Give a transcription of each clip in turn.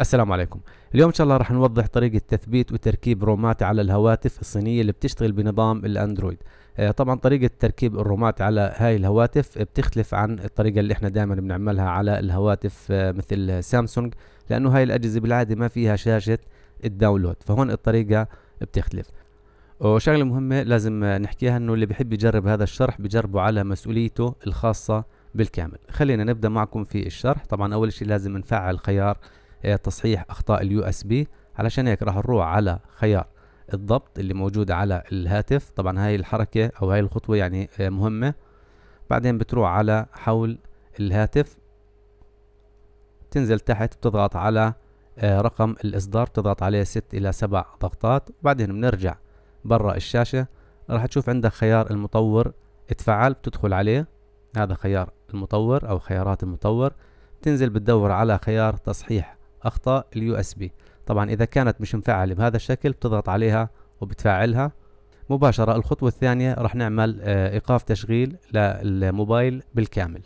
السلام عليكم اليوم ان شاء الله راح نوضح طريقه تثبيت وتركيب رومات على الهواتف الصينيه اللي بتشتغل بنظام الاندرويد آه، طبعا طريقه تركيب الرومات على هاي الهواتف بتختلف عن الطريقه اللي احنا دائما بنعملها على الهواتف آه، مثل سامسونج لانه هاي الاجهزه بالعاده ما فيها شاشه الداونلود فهون الطريقه بتختلف وشغله مهمه لازم نحكيها انه اللي بحب يجرب هذا الشرح بجربه على مسؤوليته الخاصه بالكامل خلينا نبدا معكم في الشرح طبعا اول شيء لازم نفعل خيار تصحيح اخطاء اليو اس بي علشان هيك راح نروح على خيار الضبط اللي موجود على الهاتف طبعا هاي الحركة او هاي الخطوة يعني مهمة بعدين بتروح على حول الهاتف تنزل تحت بتضغط على آه، رقم الاصدار بتضغط عليه ست الى سبع ضغطات وبعدين بنرجع برا الشاشة راح تشوف عندك خيار المطور اتفعل بتدخل عليه هذا خيار المطور او خيارات المطور تنزل بتدور على خيار تصحيح اخطاء اليو اس بي طبعا اذا كانت مش مفعله بهذا الشكل بتضغط عليها وبتفعلها مباشرة الخطوة الثانية راح نعمل آه، ايقاف تشغيل للموبايل بالكامل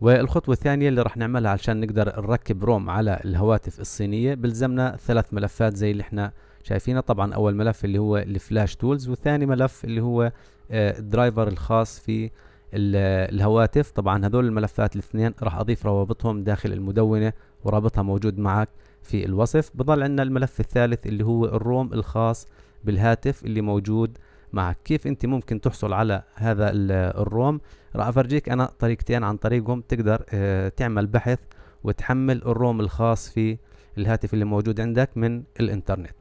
والخطوة الثانية اللي راح نعملها عشان نقدر نركب روم على الهواتف الصينية بلزمنا ثلاث ملفات زي اللي احنا شايفينها طبعا اول ملف اللي هو الفلاش تولز والثاني ملف اللي هو آه، الدرايفر الخاص في الهواتف طبعا هذول الملفات الاثنين راح اضيف روابطهم داخل المدونة ورابطها موجود معك في الوصف بضل عندنا الملف الثالث اللي هو الروم الخاص بالهاتف اللي موجود معك كيف انت ممكن تحصل على هذا الروم راح افرجيك انا طريقتين عن طريقهم تقدر آه، تعمل بحث وتحمل الروم الخاص في الهاتف اللي موجود عندك من الانترنت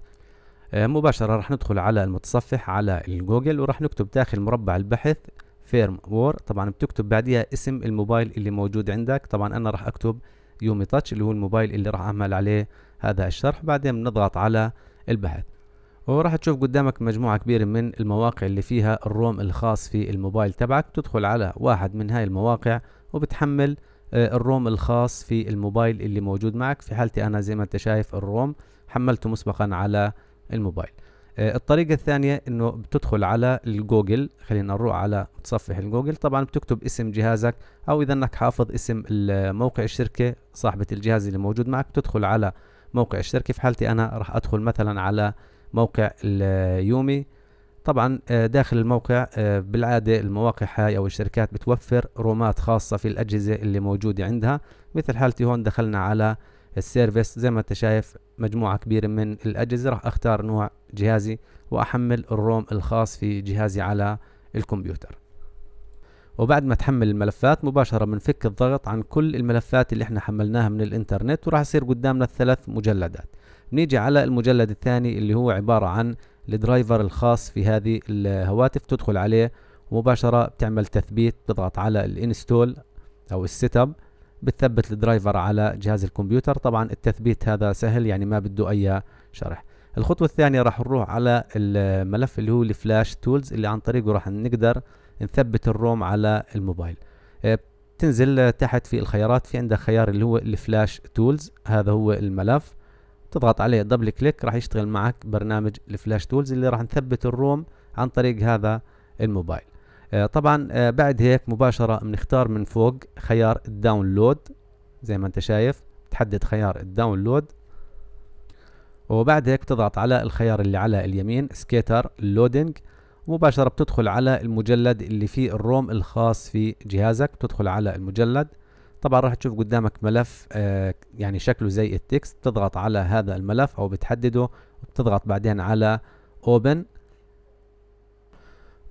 آه، مباشرة راح ندخل على المتصفح على الجوجل وراح نكتب داخل مربع البحث فيرم وور طبعا بتكتب بعديها اسم الموبايل اللي موجود عندك طبعا انا راح اكتب يومي تاتش اللي هو الموبايل اللي راح اعمل عليه هذا الشرح بعدين بنضغط على البحث وراح تشوف قدامك مجموعة كبيرة من المواقع اللي فيها الروم الخاص في الموبايل تبعك بتدخل على واحد من هاي المواقع وبتحمل آه، الروم الخاص في الموبايل اللي موجود معك في حالتي انا زي ما انت شايف الروم حملته مسبقا على الموبايل آه، الطريقة الثانية انه بتدخل على الجوجل خلينا نروح على تصفح الجوجل طبعا بتكتب اسم جهازك او اذا انك حافظ اسم موقع الشركة صاحبة الجهاز اللي موجود معك بتدخل على موقع الشركة في حالتي انا راح ادخل مثلا على موقع اليومي طبعا آه، داخل الموقع آه، بالعادة المواقع هاي او الشركات بتوفر رومات خاصة في الاجهزة اللي موجودة عندها مثل حالتي هون دخلنا على السيرفيس زي ما انت شايف مجموعة كبيرة من الأجهزة راح أختار نوع جهازي وأحمل الروم الخاص في جهازي على الكمبيوتر وبعد ما تحمل الملفات مباشرة بنفك الضغط عن كل الملفات اللي احنا حملناها من الانترنت وراح يصير قدامنا الثلاث مجلدات نيجي على المجلد الثاني اللي هو عبارة عن الدرايفر الخاص في هذه الهواتف تدخل عليه ومباشرة بتعمل تثبيت تضغط على الانستول او السيت اب بتثبت الدرايفر على جهاز الكمبيوتر طبعا التثبيت هذا سهل يعني ما بده اي شرح الخطوة الثانية راح نروح على الملف اللي هو الفلاش تولز اللي عن طريقه راح نقدر نثبت الروم على الموبايل آه، بتنزل تحت في الخيارات في عندك خيار اللي هو الفلاش تولز هذا هو الملف تضغط عليه دبل كليك راح يشتغل معك برنامج الفلاش تولز اللي راح نثبت الروم عن طريق هذا الموبايل آه، طبعا آه، بعد هيك مباشرة بنختار من فوق خيار الداونلود زي ما انت شايف تحدد خيار الداونلود وبعد هيك بتضغط على الخيار اللي على اليمين سكيتر لودينج مباشرة بتدخل على المجلد اللي فيه الروم الخاص في جهازك بتدخل على المجلد طبعا راح تشوف قدامك ملف آه يعني شكله زي التكست بتضغط على هذا الملف او بتحدده بتضغط بعدين على اوبن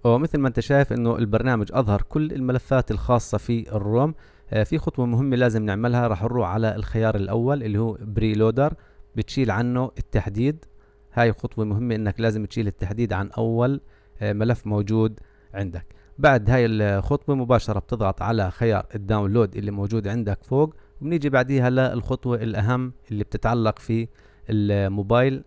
ومثل ما انت شايف انه البرنامج اظهر كل الملفات الخاصة في الروم آه، في خطوة مهمة لازم نعملها راح نروح على الخيار الاول اللي هو بريلودر بتشيل عنه التحديد هاي خطوة مهمة انك لازم تشيل التحديد عن اول آه، ملف موجود عندك بعد هاي الخطوة مباشرة بتضغط على خيار الداونلود اللي موجود عندك فوق وبنيجي بعديها للخطوة الأهم اللي بتتعلق في الموبايل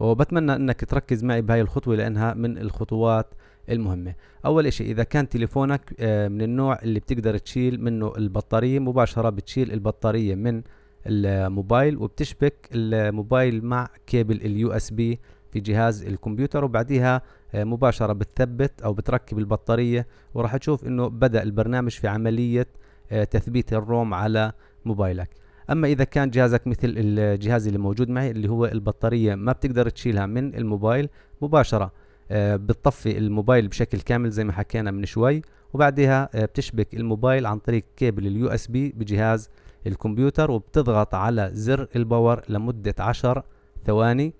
وبتمنى انك تركز معي بهاي الخطوة لانها من الخطوات المهمة أول إشي إذا كان تليفونك آه، من النوع اللي بتقدر تشيل منه البطارية مباشرة بتشيل البطارية من الموبايل وبتشبك الموبايل مع كيبل اليو اس بي في جهاز الكمبيوتر وبعديها آه، مباشرة بتثبت أو بتركب البطارية وراح تشوف إنه بدأ البرنامج في عملية آه، تثبيت الروم على موبايلك أما إذا كان جهازك مثل الجهاز اللي موجود معي اللي هو البطارية ما بتقدر تشيلها من الموبايل مباشرة آه، بتطفي الموبايل بشكل كامل زي ما حكينا من شوي وبعدها آه، بتشبك الموبايل عن طريق كيبل اليو اس بي بجهاز الكمبيوتر وبتضغط على زر الباور لمدة عشر ثواني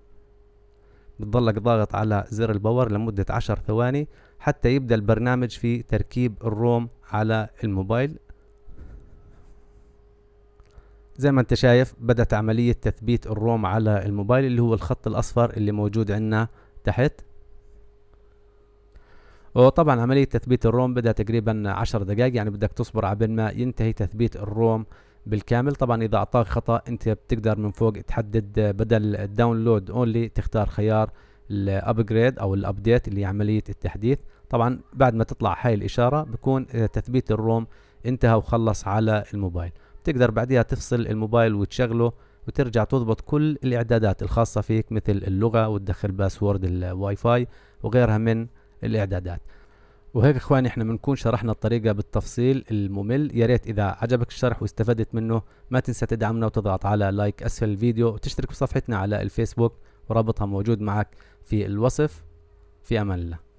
بتضلك ضاغط على زر الباور لمدة عشر ثواني حتى يبدأ البرنامج في تركيب الروم على الموبايل زي ما انت شايف بدأت عملية تثبيت الروم على الموبايل اللي هو الخط الأصفر اللي موجود عندنا تحت وطبعا عملية تثبيت الروم بدها تقريبا 10 دقائق يعني بدك تصبر عبين ما ينتهي تثبيت الروم بالكامل طبعا اذا اعطاك خطا انت بتقدر من فوق تحدد بدل الداونلود اونلي تختار خيار الابجريد او الابديت اللي عمليه التحديث طبعا بعد ما تطلع هاي الاشاره بكون تثبيت الروم انتهى وخلص على الموبايل بتقدر بعدها تفصل الموبايل وتشغله وترجع تضبط كل الاعدادات الخاصه فيك مثل اللغه وتدخل باسورد الواي فاي وغيرها من الاعدادات وهيك اخواني احنا بنكون شرحنا الطريقه بالتفصيل الممل يا ريت اذا عجبك الشرح واستفدت منه ما تنسى تدعمنا وتضغط على لايك اسفل الفيديو وتشترك بصفحتنا على الفيسبوك ورابطها موجود معك في الوصف في امان الله